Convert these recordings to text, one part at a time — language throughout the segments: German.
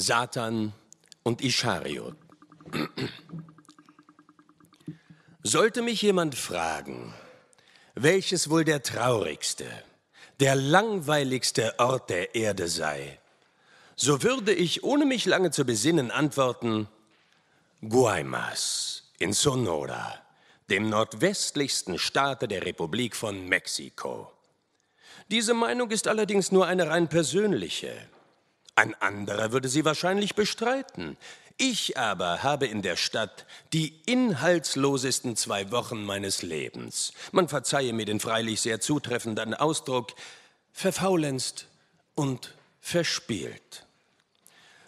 Satan und Ischariot. Sollte mich jemand fragen, welches wohl der traurigste, der langweiligste Ort der Erde sei, so würde ich, ohne mich lange zu besinnen, antworten, Guaymas in Sonora, dem nordwestlichsten Staate der Republik von Mexiko. Diese Meinung ist allerdings nur eine rein persönliche. Ein anderer würde sie wahrscheinlich bestreiten. Ich aber habe in der Stadt die inhaltslosesten zwei Wochen meines Lebens. Man verzeihe mir den freilich sehr zutreffenden Ausdruck, verfaulenzt und verspielt.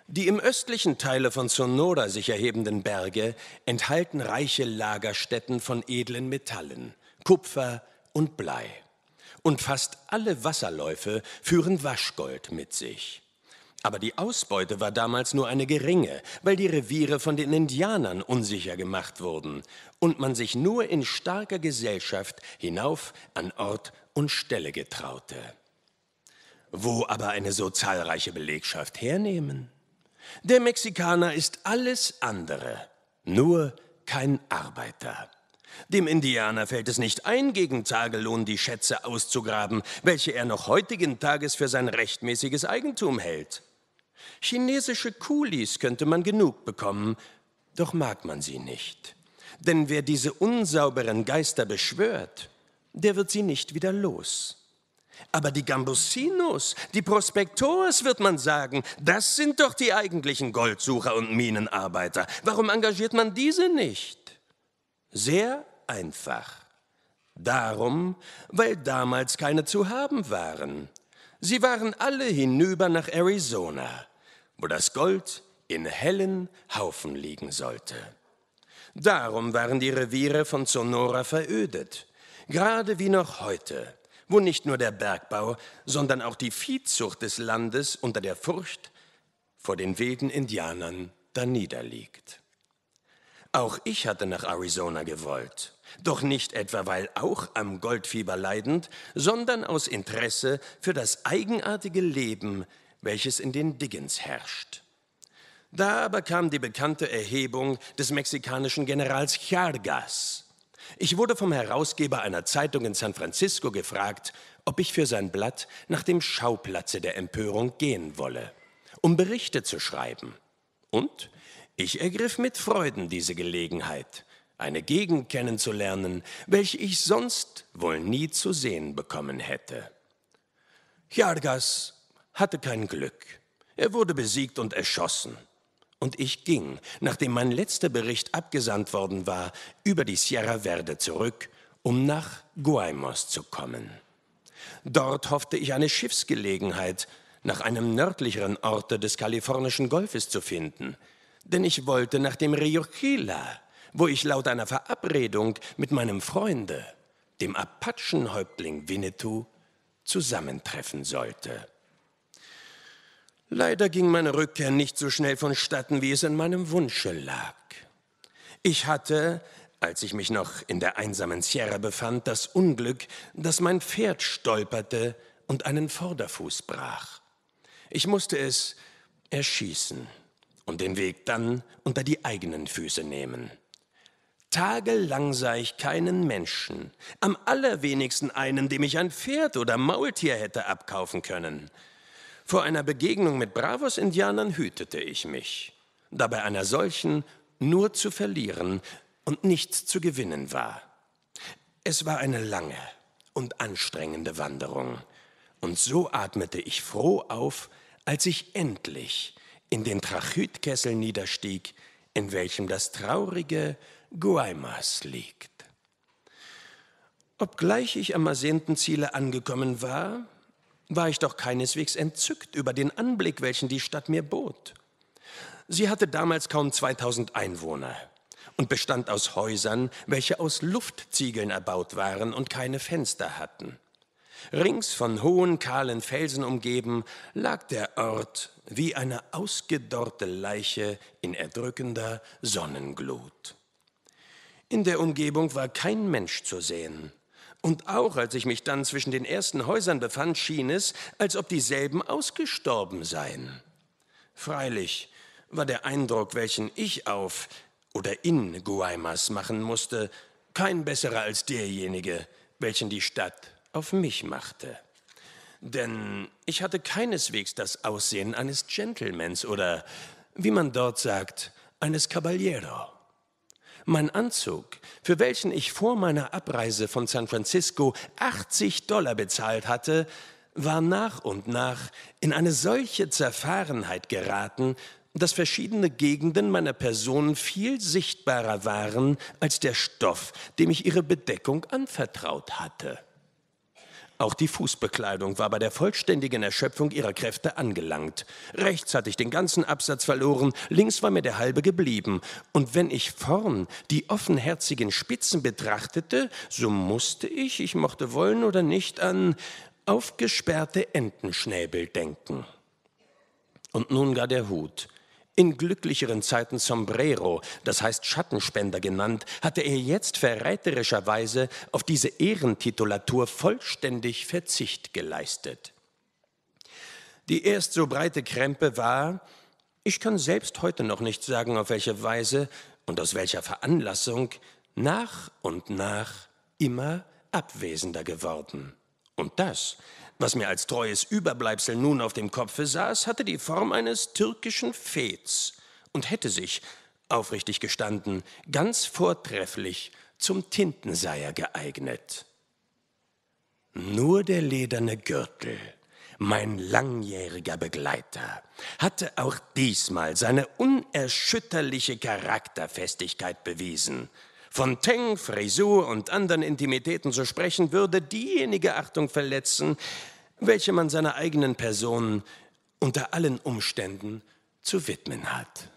Die im östlichen Teile von Sonora sich erhebenden Berge enthalten reiche Lagerstätten von edlen Metallen, Kupfer und Blei. Und fast alle Wasserläufe führen Waschgold mit sich. Aber die Ausbeute war damals nur eine geringe, weil die Reviere von den Indianern unsicher gemacht wurden und man sich nur in starker Gesellschaft hinauf an Ort und Stelle getraute. Wo aber eine so zahlreiche Belegschaft hernehmen? Der Mexikaner ist alles andere, nur kein Arbeiter. Dem Indianer fällt es nicht ein, gegen Tagelohn die Schätze auszugraben, welche er noch heutigen Tages für sein rechtmäßiges Eigentum hält. Chinesische Kulis könnte man genug bekommen, doch mag man sie nicht. Denn wer diese unsauberen Geister beschwört, der wird sie nicht wieder los. Aber die Gambusinos, die Prospektors, wird man sagen, das sind doch die eigentlichen Goldsucher und Minenarbeiter. Warum engagiert man diese nicht? Sehr einfach. Darum, weil damals keine zu haben waren. Sie waren alle hinüber nach Arizona wo das Gold in hellen Haufen liegen sollte. Darum waren die Reviere von Sonora verödet, gerade wie noch heute, wo nicht nur der Bergbau, sondern auch die Viehzucht des Landes unter der Furcht vor den wilden Indianern daniederliegt. Auch ich hatte nach Arizona gewollt, doch nicht etwa weil auch am Goldfieber leidend, sondern aus Interesse für das eigenartige Leben welches in den Diggins herrscht. Da aber kam die bekannte Erhebung des mexikanischen Generals Chargas. Ich wurde vom Herausgeber einer Zeitung in San Francisco gefragt, ob ich für sein Blatt nach dem Schauplatze der Empörung gehen wolle, um Berichte zu schreiben. Und ich ergriff mit Freuden diese Gelegenheit, eine Gegend kennenzulernen, welche ich sonst wohl nie zu sehen bekommen hätte. Chargas hatte kein Glück. Er wurde besiegt und erschossen. Und ich ging, nachdem mein letzter Bericht abgesandt worden war, über die Sierra Verde zurück, um nach Guaymos zu kommen. Dort hoffte ich eine Schiffsgelegenheit nach einem nördlicheren Orte des kalifornischen Golfes zu finden, denn ich wollte nach dem Riojila, wo ich laut einer Verabredung mit meinem Freunde, dem Apachenhäuptling Winnetou, zusammentreffen sollte. Leider ging meine Rückkehr nicht so schnell vonstatten, wie es in meinem Wunsche lag. Ich hatte, als ich mich noch in der einsamen Sierra befand, das Unglück, dass mein Pferd stolperte und einen Vorderfuß brach. Ich musste es erschießen und den Weg dann unter die eigenen Füße nehmen. Tagelang sah ich keinen Menschen, am allerwenigsten einen, dem ich ein Pferd oder Maultier hätte abkaufen können. Vor einer Begegnung mit Bravos-Indianern hütete ich mich, da bei einer solchen nur zu verlieren und nichts zu gewinnen war. Es war eine lange und anstrengende Wanderung, und so atmete ich froh auf, als ich endlich in den Trachytkessel niederstieg, in welchem das traurige Guaymas liegt. Obgleich ich am ersehnten Ziele angekommen war, war ich doch keineswegs entzückt über den Anblick, welchen die Stadt mir bot. Sie hatte damals kaum 2000 Einwohner und bestand aus Häusern, welche aus Luftziegeln erbaut waren und keine Fenster hatten. Rings von hohen, kahlen Felsen umgeben, lag der Ort wie eine ausgedorrte Leiche in erdrückender Sonnenglut. In der Umgebung war kein Mensch zu sehen. Und auch als ich mich dann zwischen den ersten Häusern befand, schien es, als ob dieselben ausgestorben seien. Freilich war der Eindruck, welchen ich auf oder in Guaymas machen musste, kein besserer als derjenige, welchen die Stadt auf mich machte. Denn ich hatte keineswegs das Aussehen eines Gentlemans oder, wie man dort sagt, eines Caballero mein Anzug, für welchen ich vor meiner Abreise von San Francisco 80 Dollar bezahlt hatte, war nach und nach in eine solche Zerfahrenheit geraten, dass verschiedene Gegenden meiner Person viel sichtbarer waren als der Stoff, dem ich ihre Bedeckung anvertraut hatte. Auch die Fußbekleidung war bei der vollständigen Erschöpfung ihrer Kräfte angelangt. Rechts hatte ich den ganzen Absatz verloren, links war mir der halbe geblieben. Und wenn ich vorn die offenherzigen Spitzen betrachtete, so musste ich, ich mochte wollen oder nicht, an aufgesperrte Entenschnäbel denken. Und nun gar der Hut. In glücklicheren Zeiten Sombrero, das heißt Schattenspender genannt, hatte er jetzt verräterischerweise auf diese Ehrentitulatur vollständig Verzicht geleistet. Die erst so breite Krempe war, ich kann selbst heute noch nicht sagen, auf welche Weise und aus welcher Veranlassung, nach und nach immer abwesender geworden. Und das was mir als treues Überbleibsel nun auf dem Kopfe saß, hatte die Form eines türkischen Fets und hätte sich, aufrichtig gestanden, ganz vortrefflich zum Tintenseier geeignet. Nur der lederne Gürtel, mein langjähriger Begleiter, hatte auch diesmal seine unerschütterliche Charakterfestigkeit bewiesen – von Teng, Frisur und anderen Intimitäten zu sprechen, würde diejenige Achtung verletzen, welche man seiner eigenen Person unter allen Umständen zu widmen hat.